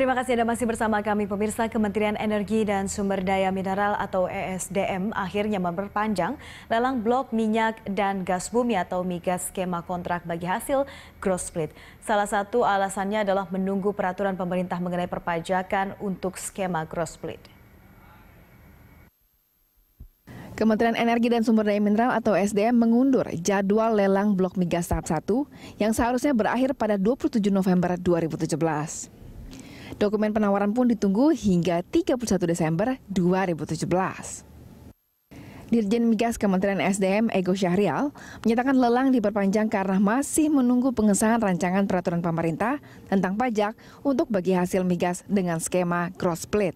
Terima kasih Anda masih bersama kami pemirsa Kementerian Energi dan Sumber Daya Mineral atau ESDM akhirnya memperpanjang lelang blok minyak dan gas bumi atau migas skema kontrak bagi hasil gross split. Salah satu alasannya adalah menunggu peraturan pemerintah mengenai perpajakan untuk skema gross split. Kementerian Energi dan Sumber Daya Mineral atau e SDM mengundur jadwal lelang blok migas tahap 1 yang seharusnya berakhir pada 27 November 2017. Dokumen penawaran pun ditunggu hingga 31 Desember 2017. Dirjen Migas Kementerian SDM Ego Syahrial menyatakan lelang diperpanjang karena masih menunggu pengesahan rancangan peraturan pemerintah tentang pajak untuk bagi hasil migas dengan skema cross split.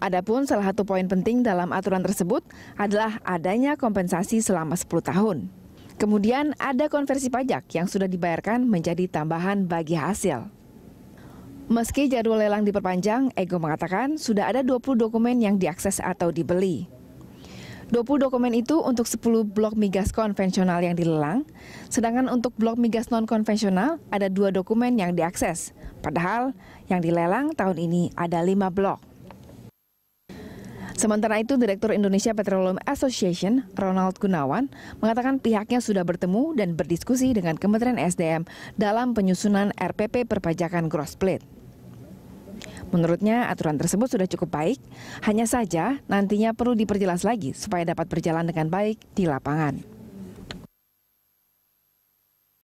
Adapun salah satu poin penting dalam aturan tersebut adalah adanya kompensasi selama 10 tahun. Kemudian ada konversi pajak yang sudah dibayarkan menjadi tambahan bagi hasil. Meski jadwal lelang diperpanjang, Ego mengatakan sudah ada 20 dokumen yang diakses atau dibeli. 20 dokumen itu untuk 10 blok migas konvensional yang dilelang, sedangkan untuk blok migas non-konvensional ada dua dokumen yang diakses. Padahal yang dilelang tahun ini ada 5 blok. Sementara itu, Direktur Indonesia Petroleum Association, Ronald Gunawan, mengatakan pihaknya sudah bertemu dan berdiskusi dengan Kementerian SDM dalam penyusunan RPP perpajakan gross plate. Menurutnya, aturan tersebut sudah cukup baik, hanya saja nantinya perlu diperjelas lagi supaya dapat berjalan dengan baik di lapangan.